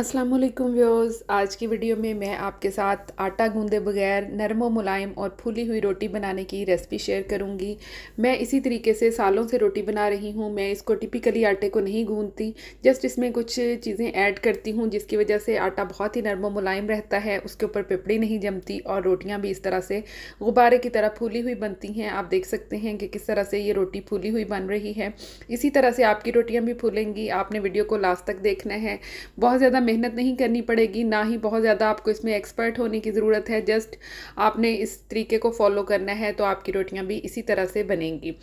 अस्सलाम वालेकुम व्यूअर्स आज की वीडियो में मैं आपके साथ आटा गूंदे बगैर नरम व मुलायम और फूली हुई रोटी बनाने की रेसिपी शेयर करूंगी मैं इसी तरीके से सालों से रोटी बना रही हूं मैं इसको टिपिकली आटे को नहीं गूंदती जस्ट इसमें कुछ चीज़ें ऐड करती हूं जिसकी वजह से आटा बहुत ही नरम व मुलायम रहता है उसके ऊपर पिपड़ी नहीं जमती और रोटियाँ भी इस तरह से गुब्बारे की तरह फूली हुई बनती हैं आप देख सकते हैं कि किस तरह से ये रोटी फूली हुई बन रही है इसी तरह से आपकी रोटियाँ भी फूलेंगी आपने वीडियो को लास्ट तक देखना है बहुत ज़्यादा मेहनत नहीं करनी पड़ेगी ना ही बहुत ज़्यादा आपको इसमें एक्सपर्ट होने की ज़रूरत है जस्ट आपने इस तरीके को फॉलो करना है तो आपकी रोटियाँ भी इसी तरह से बनेंगी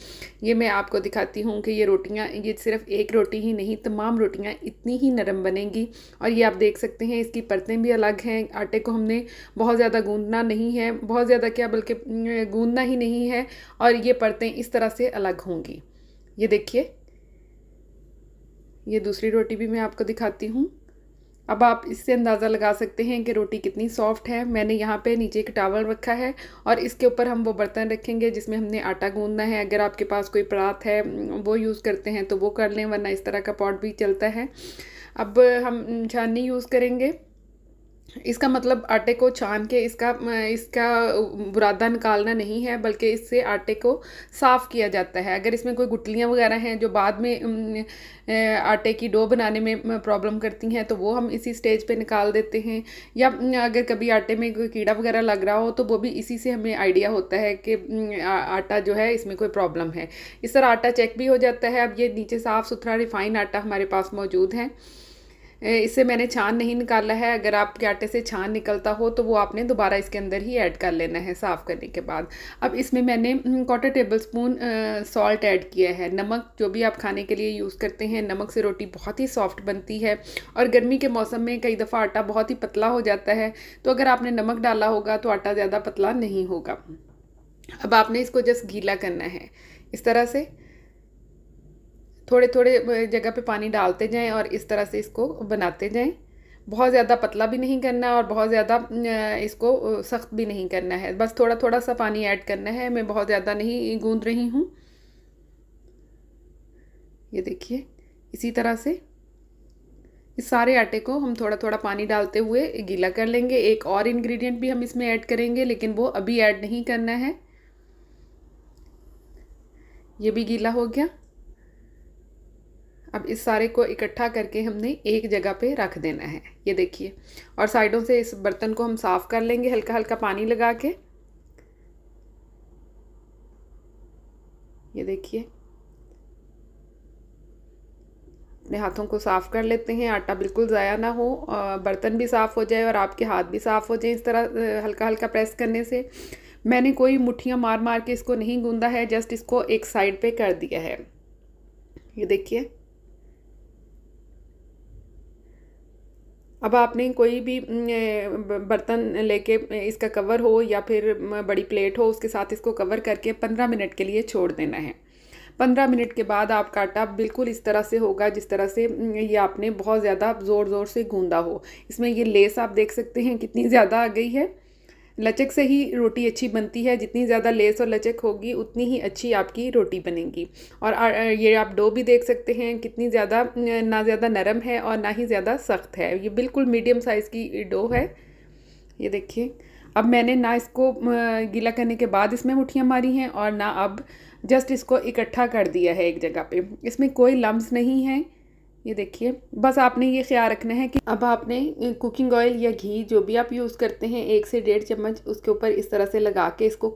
ये मैं आपको दिखाती हूँ कि ये रोटियाँ ये सिर्फ एक रोटी ही नहीं तमाम रोटियाँ इतनी ही नरम बनेंगी और ये आप देख सकते हैं इसकी परतें भी अलग हैं आटे को हमने बहुत ज़्यादा गूँधना नहीं है बहुत ज़्यादा क्या बल्कि गूँधना ही नहीं है और ये परतें इस तरह से अलग होंगी ये देखिए ये दूसरी रोटी भी मैं आपको दिखाती हूँ अब आप इससे अंदाज़ा लगा सकते हैं कि रोटी कितनी सॉफ्ट है मैंने यहाँ पे नीचे एक टावल रखा है और इसके ऊपर हम वो बर्तन रखेंगे जिसमें हमने आटा गूंदना है अगर आपके पास कोई परात है वो यूज़ करते हैं तो वो कर लें वरना इस तरह का पॉट भी चलता है अब हम छानी यूज़ करेंगे इसका मतलब आटे को छान के इसका इसका बुरादा निकालना नहीं है बल्कि इससे आटे को साफ़ किया जाता है अगर इसमें कोई गुटलियाँ वगैरह हैं जो बाद में आटे की डो बनाने में प्रॉब्लम करती हैं तो वो हम इसी स्टेज पे निकाल देते हैं या अगर कभी आटे में कोई कीड़ा वगैरह लग रहा हो तो वो भी इसी से हमें आइडिया होता है कि आटा जो है इसमें कोई प्रॉब्लम है इस तरह आटा चेक भी हो जाता है अब ये नीचे साफ़ सुथरा रिफ़ाइन आटा हमारे पास मौजूद है इसे मैंने छान नहीं निकाला है अगर आपके आटे से छान निकलता हो तो वो आपने दोबारा इसके अंदर ही ऐड कर लेना है साफ़ करने के बाद अब इसमें मैंने quarter tablespoon salt add किया है नमक जो भी आप खाने के लिए यूज़ करते हैं नमक से रोटी बहुत ही सॉफ्ट बनती है और गर्मी के मौसम में कई दफ़ा आटा बहुत ही पतला हो जाता है तो अगर आपने नमक डाला होगा तो आटा ज़्यादा पतला नहीं होगा अब आपने इसको जस्ट गीला करना है इस तरह से थोड़े थोड़े जगह पे पानी डालते जाएं और इस तरह से इसको बनाते जाएं बहुत ज़्यादा पतला भी नहीं करना और बहुत ज़्यादा इसको सख्त भी नहीं करना है बस थोड़ा थोड़ा सा पानी ऐड करना है मैं बहुत ज़्यादा नहीं गूँद रही हूँ ये देखिए इसी तरह से इस सारे आटे को हम थोड़ा थोड़ा पानी डालते हुए गीला कर लेंगे एक और इंग्रेडिएंट भी हम इसमें ऐड करेंगे लेकिन वो अभी ऐड नहीं करना है ये भी गीला हो गया अब इस सारे को इकट्ठा करके हमने एक जगह पे रख देना है ये देखिए और साइडों से इस बर्तन को हम साफ़ कर लेंगे हल्का हल्का पानी लगा के ये देखिए अपने हाथों को साफ़ कर लेते हैं आटा बिल्कुल ज़ाया ना हो बर्तन भी साफ़ हो जाए और आपके हाथ भी साफ़ हो जाए इस तरह हल्का हल्का प्रेस करने से मैंने कोई मुठियाँ मार मार के इसको नहीं गूंदा है जस्ट इसको एक साइड पे कर दिया है ये देखिए अब आपने कोई भी बर्तन लेके इसका कवर हो या फिर बड़ी प्लेट हो उसके साथ इसको कवर करके पंद्रह मिनट के लिए छोड़ देना है पंद्रह मिनट के बाद आपका आटा बिल्कुल इस तरह से होगा जिस तरह से ये आपने बहुत ज़्यादा ज़ोर ज़ोर से गूंदा हो इसमें ये लेस आप देख सकते हैं कितनी ज़्यादा आ गई है लचक से ही रोटी अच्छी बनती है जितनी ज़्यादा लेस और लचक होगी उतनी ही अच्छी आपकी रोटी बनेगी और ये आप डो भी देख सकते हैं कितनी ज़्यादा ना ज़्यादा नरम है और ना ही ज़्यादा सख्त है ये बिल्कुल मीडियम साइज़ की डो है ये देखिए अब मैंने ना इसको गीला करने के बाद इसमें मुठियाँ मारी हैं और ना अब जस्ट इसको इकट्ठा कर दिया है एक जगह पे इसमें कोई लम्ब नहीं है ये देखिए बस आपने ये ख्याल रखना है कि अब आपने कुकिंग ऑयल या घी जो भी आप यूज़ करते हैं एक से डेढ़ चम्मच उसके ऊपर इस तरह से लगा के इसको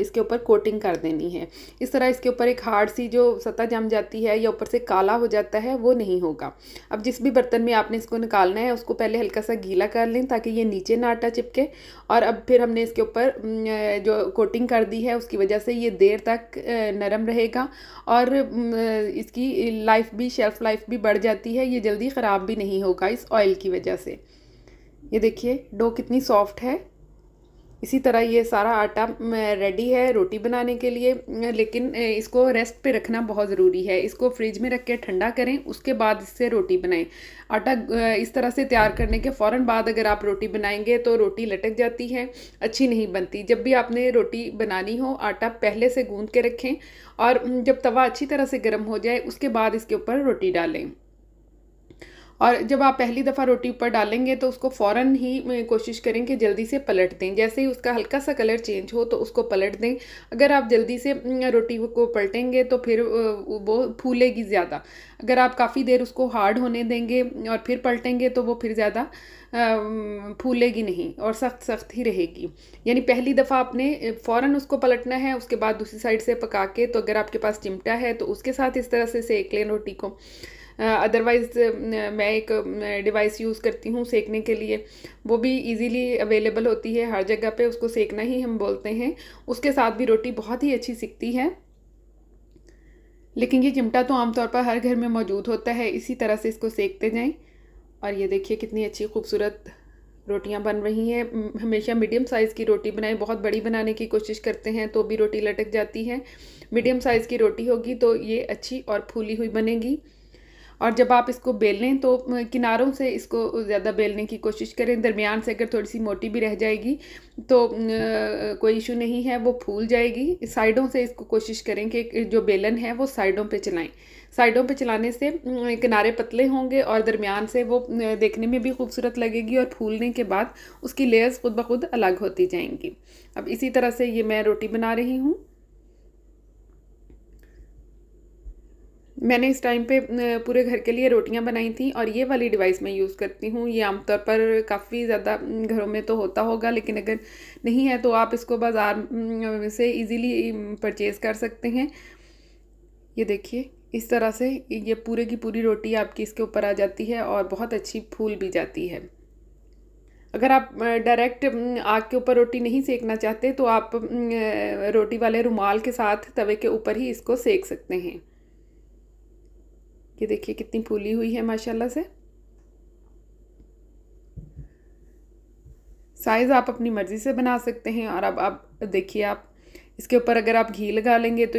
इसके ऊपर कोटिंग कर देनी है इस तरह इसके ऊपर एक हार्ड सी जो सतह जम जाती है या ऊपर से काला हो जाता है वो नहीं होगा अब जिस भी बर्तन में आपने इसको निकालना है उसको पहले हल्का सा गीला कर लें ताकि ये नीचे ना आटा चिपके और अब फिर हमने इसके ऊपर जो कोटिंग कर दी है उसकी वजह से ये देर तक नरम रहेगा और इसकी लाइफ भी शेल्फ़ लाइफ भी बढ़ बढ़ जाती है ये जल्दी ख़राब भी नहीं होगा इस ऑयल की वजह से ये देखिए डो कितनी सॉफ्ट है इसी तरह ये सारा आटा रेडी है रोटी बनाने के लिए लेकिन इसको रेस्ट पे रखना बहुत ज़रूरी है इसको फ्रिज में रख के ठंडा करें उसके बाद इससे रोटी बनाएं आटा इस तरह से तैयार करने के फ़ौर बाद अगर आप रोटी बनाएंगे तो रोटी लटक जाती है अच्छी नहीं बनती जब भी आपने रोटी बनानी हो आटा पहले से गूँध के रखें और जब तवा अच्छी तरह से गर्म हो जाए उसके बाद इसके ऊपर रोटी डालें और जब आप पहली दफ़ा रोटी ऊपर डालेंगे तो उसको फ़ौर ही कोशिश करें कि जल्दी से पलट दें जैसे ही उसका हल्का सा कलर चेंज हो तो उसको पलट दें अगर आप जल्दी से रोटी को पलटेंगे तो फिर वो फूलेगी ज़्यादा अगर आप काफ़ी देर उसको हार्ड होने देंगे और फिर पलटेंगे तो वो फिर ज़्यादा फूलेगी नहीं और सख्त सख्त ही रहेगी यानी पहली दफ़ा आपने फ़ौर उसको पलटना है उसके बाद दूसरी साइड से पका के तो अगर आपके पास चिमटा है तो उसके साथ इस तरह से सेक लें रोटी को अदरवाइज़ मैं एक डिवाइस यूज़ करती हूँ सेकने के लिए वो भी इजीली अवेलेबल होती है हर जगह पे उसको सेकना ही हम बोलते हैं उसके साथ भी रोटी बहुत ही अच्छी सिकती है लेकिन ये चिमटा तो आमतौर पर हर घर में मौजूद होता है इसी तरह से इसको सेकते जाएँ और ये देखिए कितनी अच्छी खूबसूरत रोटियां बन रही हैं हमेशा मीडियम साइज़ की रोटी बनाएं बहुत बड़ी बनाने की कोशिश करते हैं तो भी रोटी लटक जाती है मीडियम साइज़ की रोटी होगी तो ये अच्छी और फूली हुई बनेगी और जब आप इसको बेल लें तो किनारों से इसको ज़्यादा बेलने की कोशिश करें दरमियान से अगर थोड़ी सी मोटी भी रह जाएगी तो कोई इशू नहीं है वो फूल जाएगी साइडों से इसको कोशिश करें कि जो बेलन है वो साइडों पे चलाएं साइडों पे चलाने से किनारे पतले होंगे और दरमियान से वो देखने में भी खूबसूरत लगेगी और फूलने के बाद उसकी लेयर्स खुद ब खुद अलग होती जाएंगी अब इसी तरह से ये मैं रोटी बना रही हूँ मैंने इस टाइम पे पूरे घर के लिए रोटियां बनाई थी और ये वाली डिवाइस मैं यूज़ करती हूँ ये आमतौर पर काफ़ी ज़्यादा घरों में तो होता होगा लेकिन अगर नहीं है तो आप इसको बाज़ार से इजीली परचेज़ कर सकते हैं ये देखिए इस तरह से ये पूरे की पूरी रोटी आपकी इसके ऊपर आ जाती है और बहुत अच्छी फूल भी जाती है अगर आप डायरेक्ट आग के ऊपर रोटी नहीं सेकना चाहते तो आप रोटी वाले रुमाल के साथ तवे के ऊपर ही इसको सेक सकते हैं ये देखिए कितनी फूली हुई है माशाल्लाह से साइज़ आप अपनी मर्ज़ी से बना सकते हैं और अब आप देखिए आप इसके ऊपर अगर आप घी लगा लेंगे तो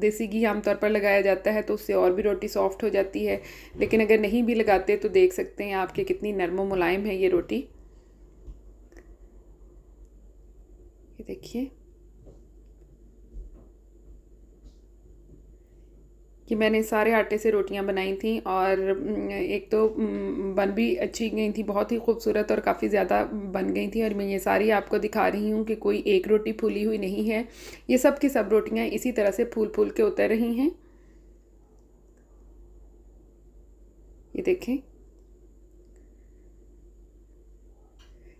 देसी घी आमतौर पर लगाया जाता है तो उससे और भी रोटी सॉफ्ट हो जाती है लेकिन अगर नहीं भी लगाते तो देख सकते हैं आपके कितनी नरम मुलायम है ये रोटी ये देखिए कि मैंने सारे आटे से रोटियां बनाई थी और एक तो बन भी अच्छी गई थी बहुत ही खूबसूरत और काफ़ी ज़्यादा बन गई थी और मैं ये सारी आपको दिखा रही हूँ कि कोई एक रोटी फूली हुई नहीं है ये सब की सब रोटियाँ इसी तरह से फूल फूल के उतर रही हैं ये देखें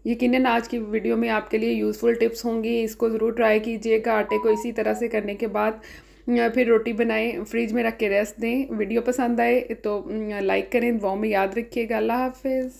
यकीनन आज की वीडियो में आपके लिए यूज़फुल टिप्स होंगी इसको ज़रूर ट्राई कीजिएगा आटे को इसी तरह से करने के बाद फिर रोटी बनाएं फ्रिज में रख के रेस्ट दें वीडियो पसंद आए तो लाइक करें दुआओं में याद रखिएगा अल्लाह हाफिज़